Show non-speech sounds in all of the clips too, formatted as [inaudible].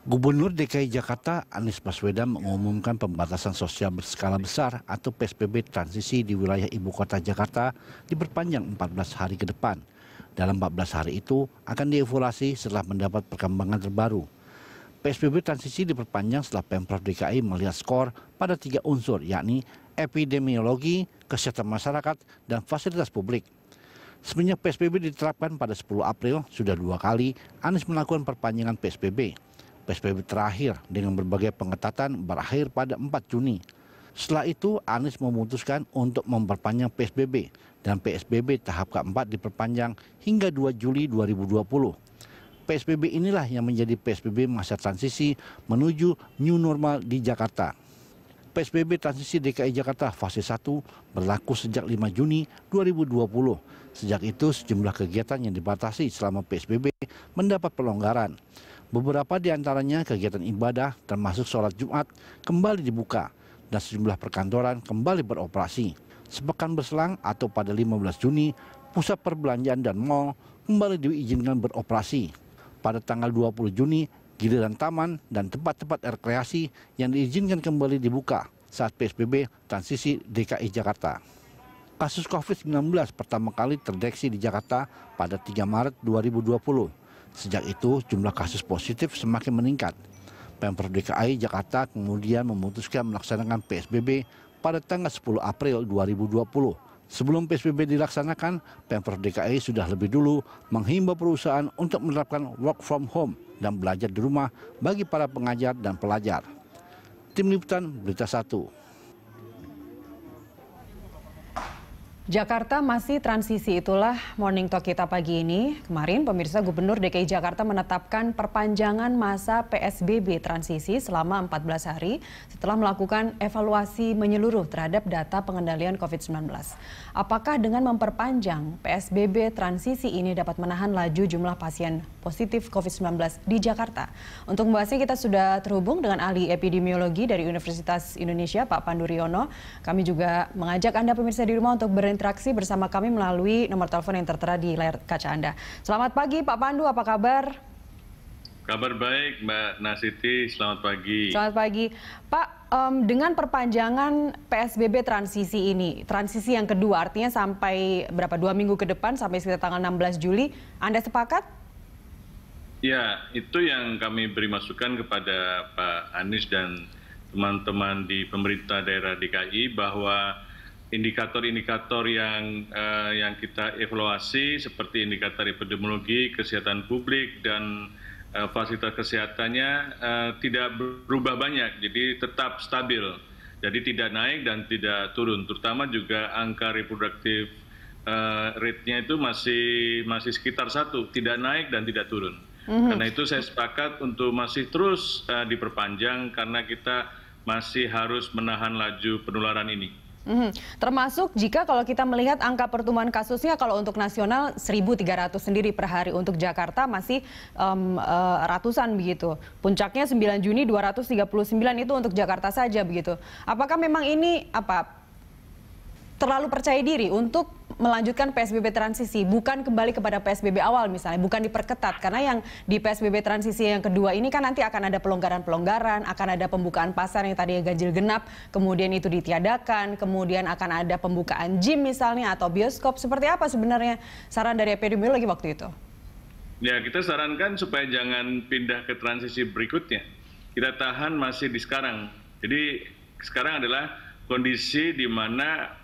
Gubernur DKI Jakarta Anies Baswedan mengumumkan pembatasan sosial berskala besar atau PSBB transisi di wilayah ibu kota Jakarta diperpanjang 14 hari ke depan. Dalam 14 hari itu akan dievaluasi setelah mendapat perkembangan terbaru. PSBB transisi diperpanjang setelah Pemprov DKI melihat skor pada tiga unsur yakni epidemiologi, kesehatan masyarakat, dan fasilitas publik. Semenjak PSBB diterapkan pada 10 April, sudah dua kali Anies melakukan perpanjangan PSBB PSBB terakhir dengan berbagai pengetatan berakhir pada 4 Juni. Setelah itu Anies memutuskan untuk memperpanjang PSBB dan PSBB tahap keempat diperpanjang hingga 2 Juli 2020. PSBB inilah yang menjadi PSBB masa transisi menuju new normal di Jakarta. PSBB Transisi DKI Jakarta fase 1 berlaku sejak 5 Juni 2020. Sejak itu sejumlah kegiatan yang dibatasi selama PSBB mendapat pelonggaran. Beberapa di antaranya kegiatan ibadah termasuk sholat Jumat kembali dibuka dan sejumlah perkantoran kembali beroperasi. Sepekan berselang atau pada 15 Juni, pusat perbelanjaan dan mal kembali diizinkan beroperasi. Pada tanggal 20 Juni, giliran taman dan tempat-tempat rekreasi yang diizinkan kembali dibuka saat PSBB transisi DKI Jakarta. Kasus COVID-19 pertama kali terdeteksi di Jakarta pada 3 Maret 2020 Sejak itu jumlah kasus positif semakin meningkat. Pemprov DKI Jakarta kemudian memutuskan melaksanakan PSBB pada tanggal 10 April 2020. Sebelum PSBB dilaksanakan, Pemprov DKI sudah lebih dulu menghimbau perusahaan untuk menerapkan work from home dan belajar di rumah bagi para pengajar dan pelajar. Tim Liputan Berita Satu. Jakarta masih transisi itulah morning talk kita pagi ini. Kemarin pemirsa Gubernur DKI Jakarta menetapkan perpanjangan masa PSBB transisi selama 14 hari setelah melakukan evaluasi menyeluruh terhadap data pengendalian COVID-19. Apakah dengan memperpanjang PSBB transisi ini dapat menahan laju jumlah pasien positif COVID-19 di Jakarta? Untuk membahasnya kita sudah terhubung dengan ahli epidemiologi dari Universitas Indonesia Pak Pandu Riono. Kami juga mengajak Anda pemirsa di rumah untuk berhenti berinteraksi bersama kami melalui nomor telepon yang tertera di layar kaca Anda. Selamat pagi Pak Pandu, apa kabar? Kabar baik Mbak Nasiti, selamat pagi. Selamat pagi. Pak, um, dengan perpanjangan PSBB transisi ini, transisi yang kedua artinya sampai berapa dua minggu ke depan sampai sekitar tanggal 16 Juli, Anda sepakat? Ya, itu yang kami beri masukan kepada Pak Anies dan teman-teman di pemerintah daerah DKI bahwa indikator-indikator yang uh, yang kita evaluasi seperti indikator epidemiologi, kesehatan publik dan uh, fasilitas kesehatannya uh, tidak berubah banyak, jadi tetap stabil. Jadi tidak naik dan tidak turun, terutama juga angka reproduktif uh, rate-nya itu masih masih sekitar satu, tidak naik dan tidak turun. Mm-hmm. Karena itu saya sepakat untuk masih terus uh, diperpanjang karena kita masih harus menahan laju penularan ini. -hmm. Termasuk jika kalau kita melihat angka pertumbuhan kasusnya kalau untuk nasional 1.300 sendiri per hari untuk Jakarta masih um, uh, ratusan begitu. Puncaknya 9 Juni 239 itu untuk Jakarta saja begitu. Apakah memang ini apa terlalu percaya diri untuk melanjutkan PSBB transisi, bukan kembali kepada PSBB awal misalnya, bukan diperketat karena yang di PSBB transisi yang kedua ini kan nanti akan ada pelonggaran-pelonggaran, akan ada pembukaan pasar yang tadi ganjil genap, kemudian itu ditiadakan, kemudian akan ada pembukaan gym misalnya atau bioskop. Seperti apa sebenarnya saran dari epidemiologi waktu itu? Ya, kita sarankan supaya jangan pindah ke transisi berikutnya. Kita tahan masih di sekarang. Jadi sekarang adalah kondisi di mana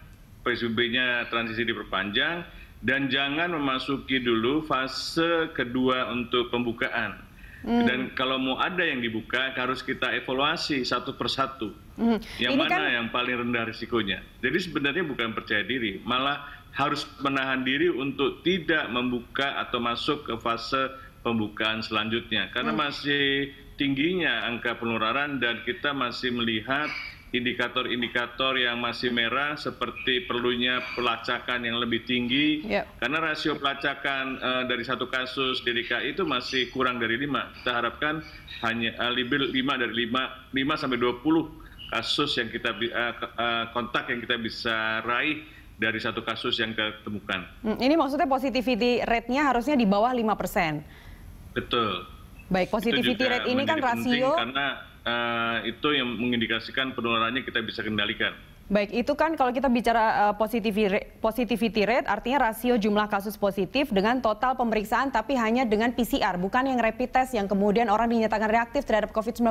PSBB-nya transisi diperpanjang dan jangan memasuki dulu fase kedua untuk pembukaan. Hmm. Dan kalau mau ada yang dibuka harus kita evaluasi satu persatu. Hmm. Yang Ini mana kan... yang paling rendah risikonya. Jadi sebenarnya bukan percaya diri, malah harus menahan diri untuk tidak membuka atau masuk ke fase pembukaan selanjutnya karena hmm. masih tingginya angka penularan dan kita masih melihat indikator-indikator yang masih merah seperti perlunya pelacakan yang lebih tinggi yep. Ya. karena rasio pelacakan uh, dari satu kasus di DKI itu masih kurang dari lima kita harapkan hanya uh, lebih lima dari lima lima sampai 20 kasus yang kita uh, uh, kontak yang kita bisa raih dari satu kasus yang kita hmm, Ini maksudnya positivity rate-nya harusnya di bawah lima persen. Betul. Baik, positivity rate ini kan rasio karena Eh, itu yang mengindikasikan penularannya kita bisa kendalikan. Baik, itu kan kalau kita bicara uh, positivity, rate artinya rasio jumlah kasus positif dengan total pemeriksaan tapi hanya dengan PCR, bukan yang rapid test yang kemudian orang dinyatakan reaktif terhadap COVID-19.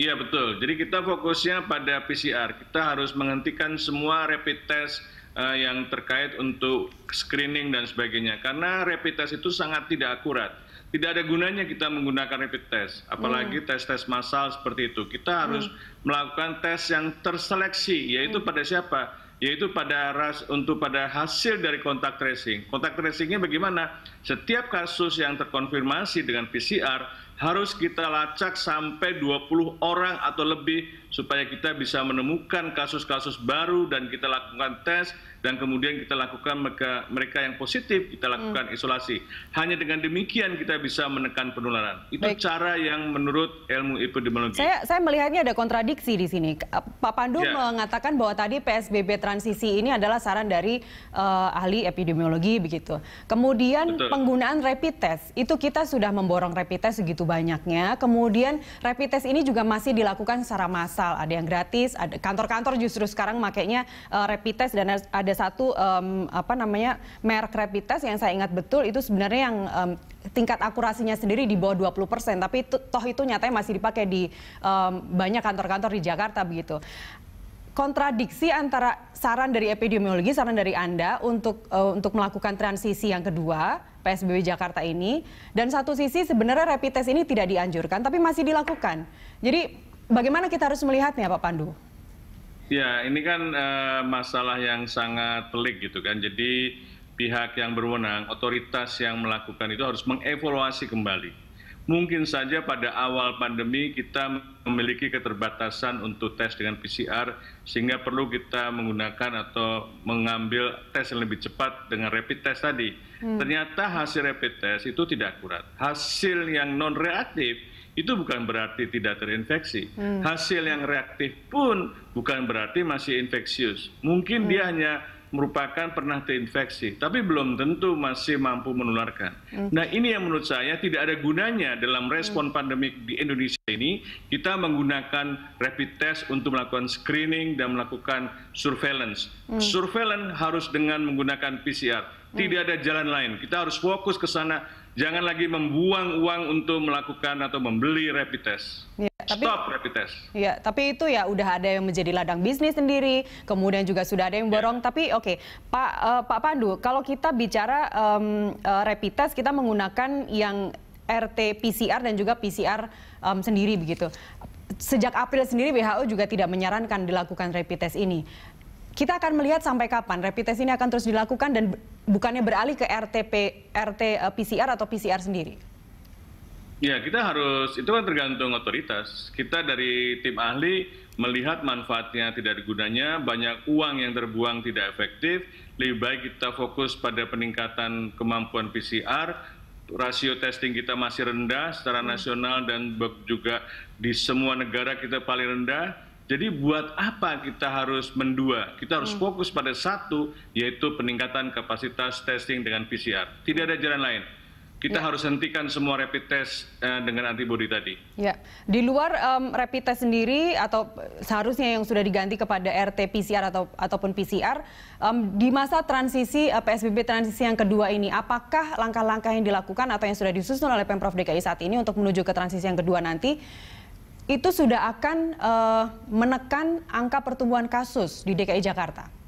Iya betul, jadi kita fokusnya pada PCR. Kita harus menghentikan semua rapid test eh, yang terkait untuk screening dan sebagainya. Karena rapid test itu sangat tidak akurat tidak ada gunanya kita menggunakan rapid test, apalagi hmm. tes-tes hmm. massal seperti itu. Kita harus hmm. melakukan tes yang terseleksi, yaitu hmm. pada siapa? Yaitu pada ras untuk pada hasil dari kontak tracing. Kontak tracingnya bagaimana? Setiap kasus yang terkonfirmasi dengan PCR harus kita lacak sampai 20 orang atau lebih supaya kita bisa menemukan kasus-kasus baru dan kita lakukan tes dan kemudian kita lakukan mereka mereka yang positif kita hmm. lakukan hmm. isolasi. Hanya dengan demikian kita bisa menekan penularan. Itu Baik. cara yang menurut ilmu epidemiologi. Saya saya melihatnya ada kontradiksi di sini. Pak Pandu ya. mengatakan bahwa tadi PSBB transisi ini adalah saran dari uh, ahli epidemiologi begitu. Kemudian Betul. penggunaan rapid test itu kita sudah memborong rapid test segitu banyaknya. Kemudian rapid test ini juga masih dilakukan secara massal. Ada yang gratis, kantor-kantor justru sekarang makainya uh, rapid test dan ada ada satu um, apa namanya merek rapid test yang saya ingat betul itu sebenarnya yang um, tingkat akurasinya sendiri di bawah 20% tapi itu, toh itu nyatanya masih dipakai di um, banyak kantor-kantor di Jakarta begitu kontradiksi antara saran dari epidemiologi, saran dari Anda untuk uh, untuk melakukan transisi yang kedua PSBB Jakarta ini dan satu sisi sebenarnya rapid test ini tidak dianjurkan tapi masih dilakukan. Jadi bagaimana kita harus melihatnya Pak Pandu? Ya, ini kan uh, masalah yang sangat pelik gitu kan. Jadi pihak yang berwenang, otoritas yang melakukan itu harus mengevaluasi kembali. Mungkin saja pada awal pandemi kita memiliki keterbatasan untuk tes dengan PCR sehingga perlu kita menggunakan atau mengambil tes yang lebih cepat dengan rapid test tadi. Hmm. Ternyata hasil rapid test itu tidak akurat. Hasil yang non reaktif itu bukan berarti tidak terinfeksi. Hmm. Hasil yang reaktif pun bukan berarti masih infeksius. Mungkin hmm. dia hanya merupakan pernah terinfeksi, tapi belum tentu masih mampu menularkan. Hmm. Nah, ini yang menurut saya tidak ada gunanya dalam hmm. respon hmm. pandemik di Indonesia ini kita menggunakan rapid test untuk melakukan screening dan melakukan surveillance. Hmm. Surveillance harus dengan menggunakan PCR. Hmm. Tidak ada jalan lain. Kita harus fokus ke sana. Jangan lagi membuang uang untuk melakukan atau membeli rapid test. Ya. Tapi, Stop rapid test. Ya, tapi itu ya udah ada yang menjadi ladang bisnis sendiri, kemudian juga sudah ada yang iya. borong. Yeah. Tapi oke, okay, Pak uh, Pak Pandu, kalau kita bicara um, uh, rapid test, kita menggunakan yang RT PCR dan juga PCR um, sendiri begitu. Sejak April sendiri WHO juga tidak menyarankan dilakukan rapid test ini. Kita akan melihat sampai kapan rapid test ini akan terus dilakukan dan bukannya beralih ke RTP RT eh, PCR atau PCR sendiri. Ya kita harus, itu kan tergantung otoritas. Kita dari tim ahli melihat manfaatnya tidak digunanya, banyak uang yang terbuang tidak efektif, lebih baik kita fokus pada peningkatan kemampuan PCR, rasio testing kita masih rendah secara hmm. nasional dan juga di semua negara kita paling rendah. Jadi buat apa kita harus mendua? Kita harus hmm. fokus pada satu, yaitu peningkatan kapasitas testing dengan PCR. Tidak ada jalan lain kita ya. harus hentikan semua rapid test uh, dengan antibodi tadi. Ya, di luar um, rapid test sendiri atau eh, seharusnya yang sudah diganti kepada RT PCR atau ataupun PCR um, di masa transisi uh, eh, PSBB transisi yang kedua ini, apakah langkah-langkah yang dilakukan atau yang sudah disusun oleh pemprov DKI saat ini untuk menuju ke transisi yang kedua nanti itu sudah akan uh, menekan angka pertumbuhan kasus di DKI Jakarta?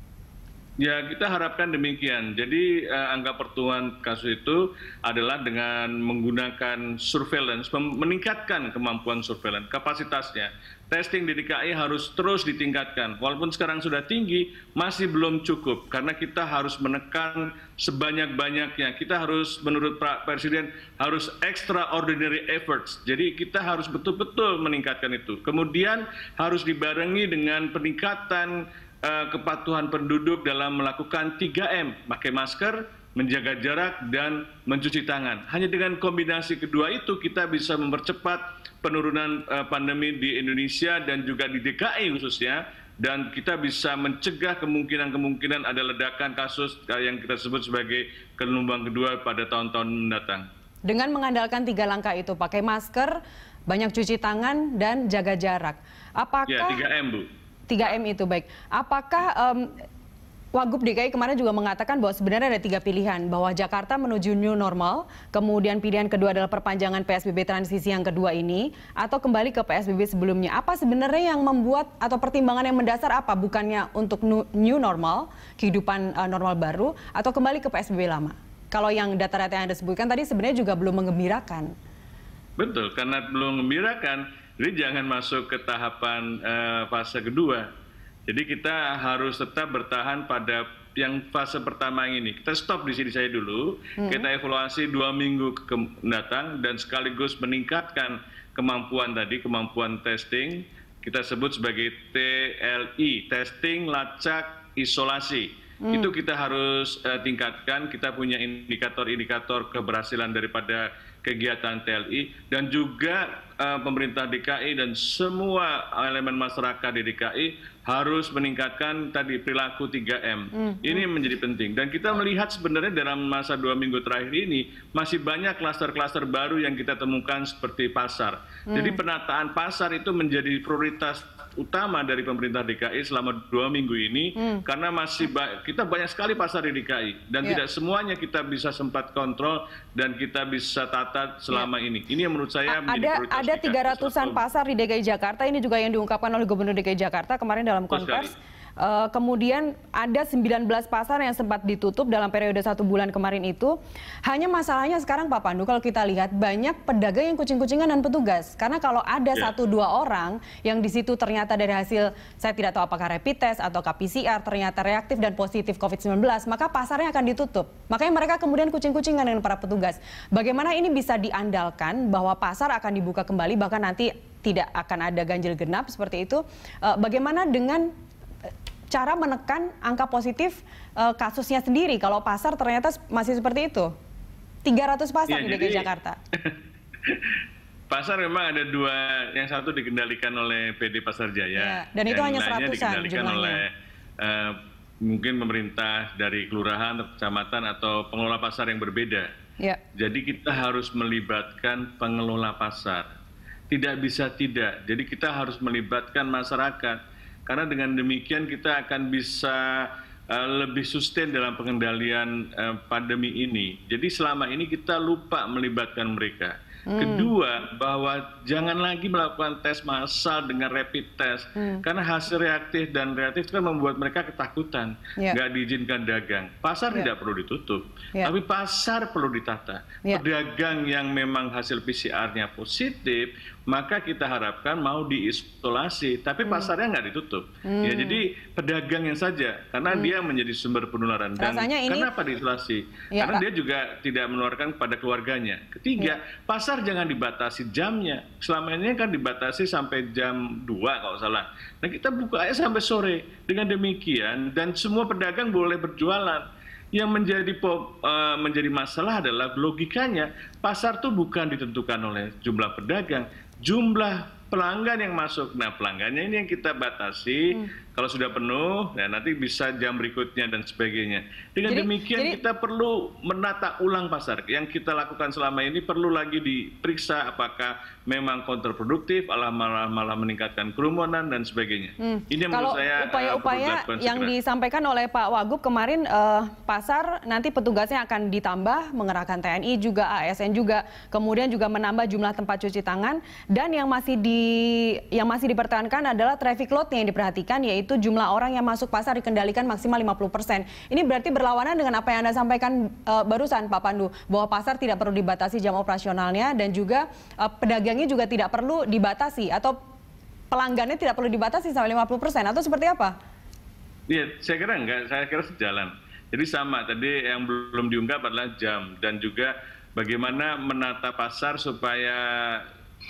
Ya kita harapkan demikian. Jadi eh, angka pertumbuhan kasus itu adalah dengan menggunakan surveillance, meningkatkan kemampuan surveillance, kapasitasnya. Testing di DKI harus terus ditingkatkan. Walaupun sekarang sudah tinggi, masih belum cukup karena kita harus menekan sebanyak-banyaknya. Kita harus menurut Pak Presiden harus extraordinary efforts. Jadi kita harus betul-betul meningkatkan itu. Kemudian harus dibarengi dengan peningkatan Eh, kepatuhan penduduk dalam melakukan 3M, pakai masker, menjaga jarak, dan mencuci tangan. Hanya dengan kombinasi kedua itu kita bisa mempercepat penurunan eh, pandemi di Indonesia dan juga di DKI khususnya, dan kita bisa mencegah kemungkinan-kemungkinan ada ledakan kasus eh, yang kita sebut sebagai gelombang kedua pada tahun-tahun mendatang. Dengan mengandalkan tiga langkah itu, pakai masker, banyak cuci tangan, dan jaga jarak. Ya, Apakah... Ya, 3M, Bu. Tiga m itu baik. Apakah um, Wagub DKI kemarin juga mengatakan bahwa sebenarnya ada tiga pilihan, bahwa Jakarta menuju new normal, kemudian pilihan kedua adalah perpanjangan PSBB transisi yang kedua ini, atau kembali ke PSBB sebelumnya. Apa sebenarnya yang membuat atau pertimbangan yang mendasar apa? Bukannya untuk new normal, kehidupan uh, normal baru, atau kembali ke PSBB lama? Kalau yang data-data yang Anda sebutkan tadi sebenarnya juga belum mengembirakan. Betul, karena belum mengembirakan jadi jangan masuk ke tahapan uh, fase kedua. Jadi kita harus tetap bertahan pada yang fase pertama ini. Kita stop di sini saya dulu. hmm. Kita evaluasi dua minggu ke datang dan sekaligus meningkatkan kemampuan tadi, kemampuan testing. Kita sebut sebagai TLI, testing, lacak, isolasi. Hmm. Itu kita harus uh, tingkatkan. Kita punya indikator-indikator keberhasilan daripada kegiatan TLI dan juga uh, pemerintah DKI dan semua elemen masyarakat di DKI harus meningkatkan tadi perilaku 3M. Mm. Mm-hmm. Ini menjadi penting. Dan kita melihat sebenarnya dalam masa dua minggu terakhir ini masih banyak kluster-kluster baru yang kita temukan seperti pasar. Mm. Jadi penataan pasar itu menjadi prioritas utama dari pemerintah DKI selama dua minggu ini hmm. karena masih ba kita banyak sekali pasar di DKI dan yeah. tidak semuanya kita bisa sempat kontrol dan kita bisa tata selama yeah. ini. Ini yang menurut saya A ada ada tiga ratusan pasar di DKI Jakarta ini juga yang diungkapkan oleh Gubernur DKI Jakarta kemarin dalam konversi Uh, kemudian ada 19 pasar yang sempat ditutup dalam periode satu bulan kemarin itu. Hanya masalahnya sekarang Pak Pandu kalau kita lihat banyak pedagang yang kucing-kucingan dan petugas. Karena kalau ada ya. satu yeah. dua orang yang di situ ternyata dari hasil saya tidak tahu apakah rapid test atau PCR ternyata reaktif dan positif COVID-19, maka pasarnya akan ditutup. Makanya mereka kemudian kucing-kucingan dengan para petugas. Bagaimana ini bisa diandalkan bahwa pasar akan dibuka kembali bahkan nanti tidak akan ada ganjil genap seperti itu. Eh, bagaimana dengan cara menekan angka positif uh, kasusnya sendiri kalau pasar ternyata masih seperti itu? 300 pasar ya, di DKI Jakarta. [laughs] pasar memang ada dua, yang satu dikendalikan oleh PD Pasar Jaya. Ya, dan itu hanya seratusan jumlahnya. oleh uh, mungkin pemerintah dari kelurahan, kecamatan, atau pengelola pasar yang berbeda. Ya. Jadi kita harus melibatkan pengelola pasar. Tidak bisa tidak. Jadi kita harus melibatkan masyarakat karena dengan demikian kita akan bisa eh, lebih sustain dalam pengendalian eh, pandemi ini. Jadi selama ini kita lupa melibatkan mereka. Hmm. Kedua, bahwa jangan lagi melakukan tes massal dengan rapid test hmm. karena hasil reaktif dan reaktif itu kan membuat mereka ketakutan, yeah. nggak diizinkan dagang. Pasar yeah. tidak perlu ditutup, yeah. tapi pasar perlu ditata. Yeah. Pedagang yang memang hasil PCR-nya positif maka kita harapkan mau diisolasi, tapi hmm. pasarnya nggak ditutup. Ya, hmm. Ya jadi yang saja, karena hmm. dia menjadi sumber penularan. Dan Rasanya ini... kenapa diisolasi? Ya, karena Pak. dia juga tidak menularkan kepada keluarganya. Ketiga, ya. pasar jangan dibatasi jamnya. Selama ini kan dibatasi sampai jam 2 kalau salah. Nah kita buka aja sampai sore. Dengan demikian dan semua pedagang boleh berjualan yang menjadi uh, menjadi masalah adalah logikanya pasar tuh bukan ditentukan oleh jumlah pedagang, jumlah pelanggan yang masuk. Nah pelanggannya ini yang kita batasi. Hmm kalau sudah penuh, ya nanti bisa jam berikutnya dan sebagainya. Dengan jadi, demikian jadi, kita perlu menata ulang pasar. Yang kita lakukan selama ini perlu lagi diperiksa apakah memang kontraproduktif, malah malah, malah meningkatkan kerumunan dan sebagainya. Hmm. Ini menurut Kalau saya eh, upaya-upaya uh, yang segera. disampaikan oleh Pak Wagub kemarin uh, pasar nanti petugasnya akan ditambah mengerahkan TNI juga ASN juga, kemudian juga menambah jumlah tempat cuci tangan dan yang masih di yang masih dipertahankan adalah traffic load yang diperhatikan yaitu yaitu jumlah orang yang masuk pasar dikendalikan maksimal 50%. Ini berarti berlawanan dengan apa yang Anda sampaikan uh, barusan Pak Pandu, bahwa pasar tidak perlu dibatasi jam operasionalnya dan juga uh, pedagangnya juga tidak perlu dibatasi atau pelanggannya tidak perlu dibatasi sampai 50% atau seperti apa? Iya, saya kira enggak, saya kira sejalan. Jadi sama, tadi yang belum diungkap adalah jam dan juga bagaimana menata pasar supaya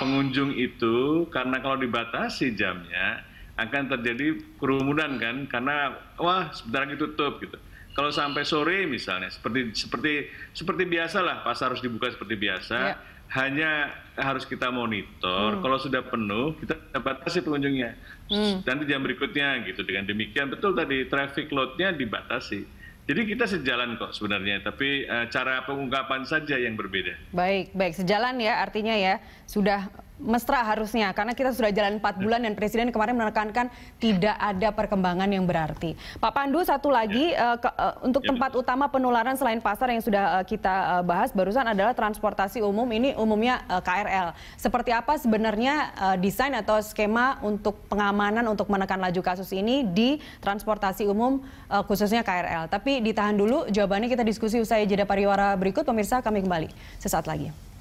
pengunjung itu karena kalau dibatasi jamnya akan terjadi kerumunan kan karena wah sebentar lagi tutup gitu. Kalau sampai sore misalnya seperti seperti seperti biasalah pasar harus dibuka seperti biasa. Ya. Hanya harus kita monitor. Hmm. Kalau sudah penuh kita batasi pengunjungnya. Hmm. Nanti jam berikutnya gitu. Dengan demikian betul tadi traffic loadnya dibatasi. Jadi kita sejalan kok sebenarnya, tapi uh, cara pengungkapan saja yang berbeda. Baik, baik sejalan ya artinya ya sudah mesra harusnya karena kita sudah jalan 4 ya. bulan dan presiden kemarin menekankan tidak ada perkembangan yang berarti. Pak Pandu satu lagi ya. uh, ke, uh, untuk ya, tempat betul. utama penularan selain pasar yang sudah uh, kita uh, bahas barusan adalah transportasi umum ini umumnya uh, KRL. Seperti apa sebenarnya uh, desain atau skema untuk pengamanan untuk menekan laju kasus ini di transportasi umum uh, khususnya KRL. Tapi ditahan dulu jawabannya kita diskusi usai jeda pariwara berikut pemirsa kami kembali sesaat lagi.